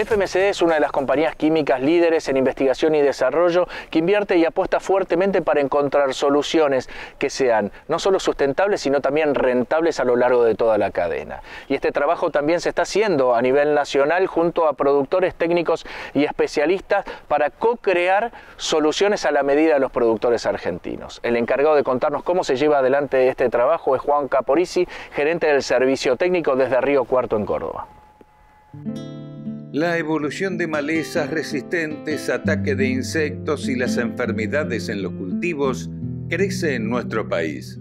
FMCD es una de las compañías químicas líderes en investigación y desarrollo que invierte y apuesta fuertemente para encontrar soluciones que sean no solo sustentables, sino también rentables a lo largo de toda la cadena. Y este trabajo también se está haciendo a nivel nacional junto a productores técnicos y especialistas para co-crear soluciones a la medida de los productores argentinos. El encargado de contarnos cómo se lleva adelante este trabajo es Juan Caporisi, gerente del servicio técnico desde Río Cuarto en Córdoba. La evolución de malezas resistentes, ataque de insectos y las enfermedades en los cultivos crece en nuestro país.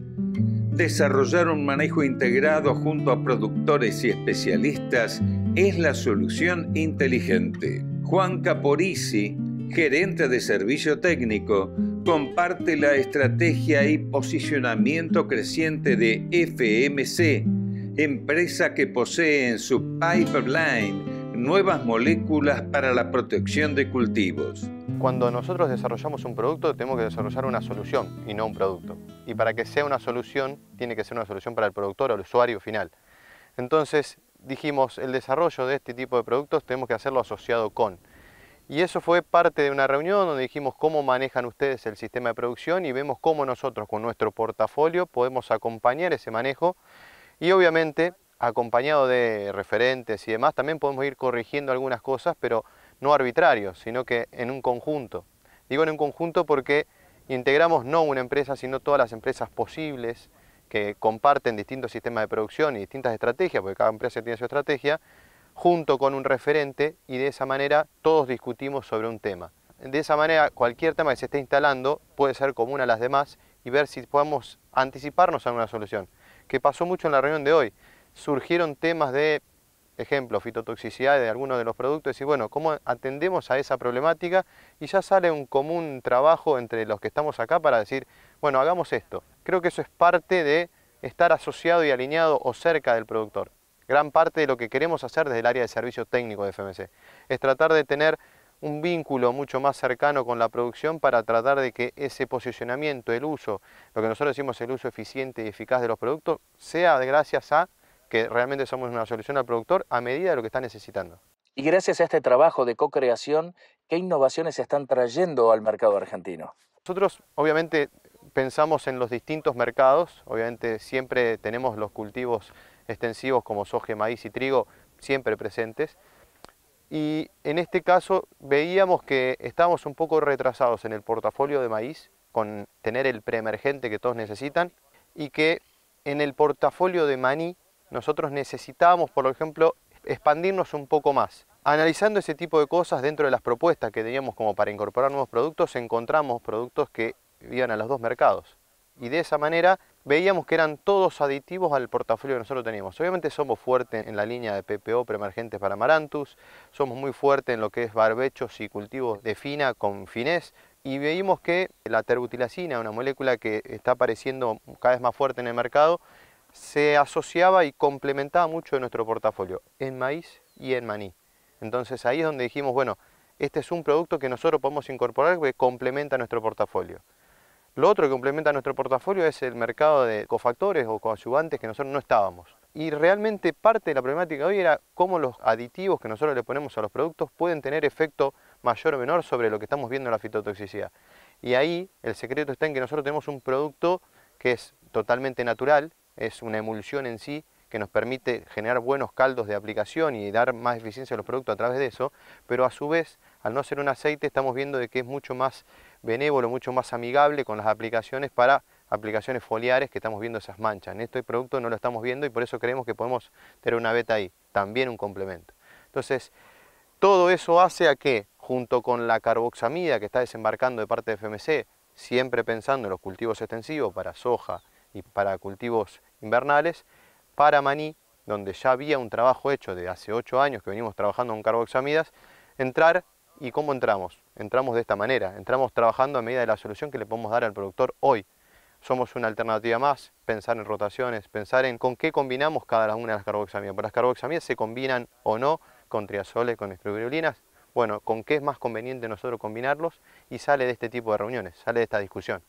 Desarrollar un manejo integrado junto a productores y especialistas es la solución inteligente. Juan Caporisi, gerente de servicio técnico, comparte la estrategia y posicionamiento creciente de FMC, empresa que posee en su pipeline nuevas moléculas para la protección de cultivos. Cuando nosotros desarrollamos un producto tenemos que desarrollar una solución y no un producto. Y para que sea una solución tiene que ser una solución para el productor o el usuario final. Entonces dijimos, el desarrollo de este tipo de productos tenemos que hacerlo asociado con. Y eso fue parte de una reunión donde dijimos cómo manejan ustedes el sistema de producción y vemos cómo nosotros con nuestro portafolio podemos acompañar ese manejo y obviamente acompañado de referentes y demás, también podemos ir corrigiendo algunas cosas, pero no arbitrarios, sino que en un conjunto. Digo en un conjunto porque integramos no una empresa, sino todas las empresas posibles que comparten distintos sistemas de producción y distintas estrategias, porque cada empresa tiene su estrategia, junto con un referente y de esa manera todos discutimos sobre un tema. De esa manera cualquier tema que se esté instalando puede ser común a las demás y ver si podemos anticiparnos a una solución, que pasó mucho en la reunión de hoy surgieron temas de, ejemplo, fitotoxicidad de algunos de los productos, y bueno, ¿cómo atendemos a esa problemática? Y ya sale un común trabajo entre los que estamos acá para decir, bueno, hagamos esto. Creo que eso es parte de estar asociado y alineado o cerca del productor. Gran parte de lo que queremos hacer desde el área de servicio técnico de FMC es tratar de tener un vínculo mucho más cercano con la producción para tratar de que ese posicionamiento, el uso, lo que nosotros decimos el uso eficiente y eficaz de los productos, sea gracias a que realmente somos una solución al productor a medida de lo que está necesitando. Y gracias a este trabajo de co-creación, ¿qué innovaciones están trayendo al mercado argentino? Nosotros obviamente pensamos en los distintos mercados, obviamente siempre tenemos los cultivos extensivos como soja, maíz y trigo siempre presentes, y en este caso veíamos que estábamos un poco retrasados en el portafolio de maíz, con tener el preemergente que todos necesitan, y que en el portafolio de maní nosotros necesitábamos, por ejemplo, expandirnos un poco más. Analizando ese tipo de cosas dentro de las propuestas que teníamos como para incorporar nuevos productos, encontramos productos que iban a los dos mercados. Y de esa manera veíamos que eran todos aditivos al portafolio que nosotros teníamos. Obviamente somos fuertes en la línea de PPO preemergentes para Marantus somos muy fuertes en lo que es barbechos y cultivos de fina con finés, y veíamos que la terbutilacina, una molécula que está apareciendo cada vez más fuerte en el mercado, se asociaba y complementaba mucho nuestro portafolio, en maíz y en maní. Entonces ahí es donde dijimos, bueno, este es un producto que nosotros podemos incorporar que complementa nuestro portafolio. Lo otro que complementa nuestro portafolio es el mercado de cofactores o coadyuvantes que nosotros no estábamos. Y realmente parte de la problemática hoy era cómo los aditivos que nosotros le ponemos a los productos pueden tener efecto mayor o menor sobre lo que estamos viendo en la fitotoxicidad. Y ahí el secreto está en que nosotros tenemos un producto que es totalmente natural, es una emulsión en sí que nos permite generar buenos caldos de aplicación y dar más eficiencia a los productos a través de eso, pero a su vez, al no ser un aceite, estamos viendo de que es mucho más benévolo, mucho más amigable con las aplicaciones para aplicaciones foliares que estamos viendo esas manchas. En este producto no lo estamos viendo y por eso creemos que podemos tener una beta ahí, también un complemento. Entonces, todo eso hace a que, junto con la carboxamida que está desembarcando de parte de FMC, siempre pensando en los cultivos extensivos para soja y para cultivos invernales para Maní, donde ya había un trabajo hecho de hace 8 años que venimos trabajando con carboxamidas, entrar y cómo entramos. Entramos de esta manera, entramos trabajando a medida de la solución que le podemos dar al productor hoy. Somos una alternativa más, pensar en rotaciones, pensar en con qué combinamos cada una de las carboxamidas. las carboxamidas se combinan o no con triazoles, con estribulinas, Bueno, con qué es más conveniente nosotros combinarlos y sale de este tipo de reuniones, sale de esta discusión.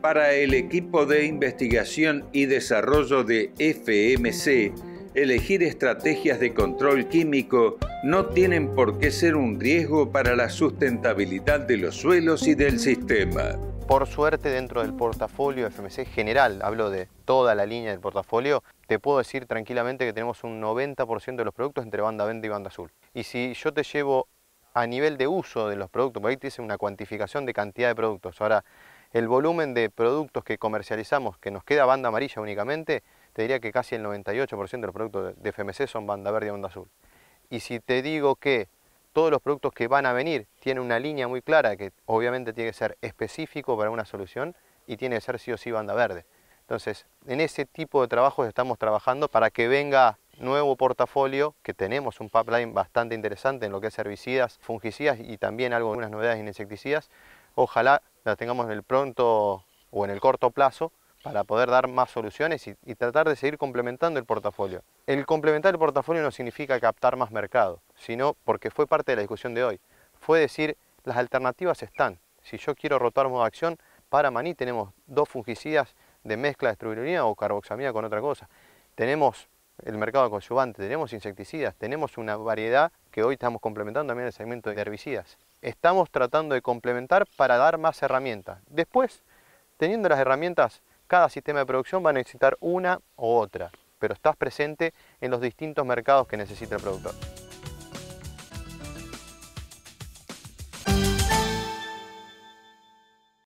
Para el equipo de investigación y desarrollo de FMC, elegir estrategias de control químico no tienen por qué ser un riesgo para la sustentabilidad de los suelos y del sistema. Por suerte, dentro del portafolio FMC general, hablo de toda la línea del portafolio, te puedo decir tranquilamente que tenemos un 90% de los productos entre banda verde y banda azul. Y si yo te llevo a nivel de uso de los productos, porque ahí te hice una cuantificación de cantidad de productos. Ahora, el volumen de productos que comercializamos, que nos queda banda amarilla únicamente, te diría que casi el 98% de los productos de FMC son banda verde y banda azul. Y si te digo que todos los productos que van a venir tienen una línea muy clara, que obviamente tiene que ser específico para una solución y tiene que ser sí o sí banda verde. Entonces, en ese tipo de trabajos estamos trabajando para que venga nuevo portafolio, que tenemos un pipeline bastante interesante en lo que es herbicidas, fungicidas y también algunas novedades en insecticidas. Ojalá las tengamos en el pronto o en el corto plazo para poder dar más soluciones y, tratar de seguir complementando el portafolio. El complementar el portafolio no significa captar más mercado, sino porque fue parte de la discusión de hoy. Fue decir, las alternativas están. Si yo quiero rotar modo de acción, para maní tenemos dos fungicidas de mezcla de estrubilurina o carboxamida con otra cosa. Tenemos el mercado de tenemos insecticidas, tenemos una variedad que hoy estamos complementando también el segmento de herbicidas estamos tratando de complementar para dar más herramientas. Después, teniendo las herramientas, cada sistema de producción va a necesitar una u otra, pero estás presente en los distintos mercados que necesita el productor.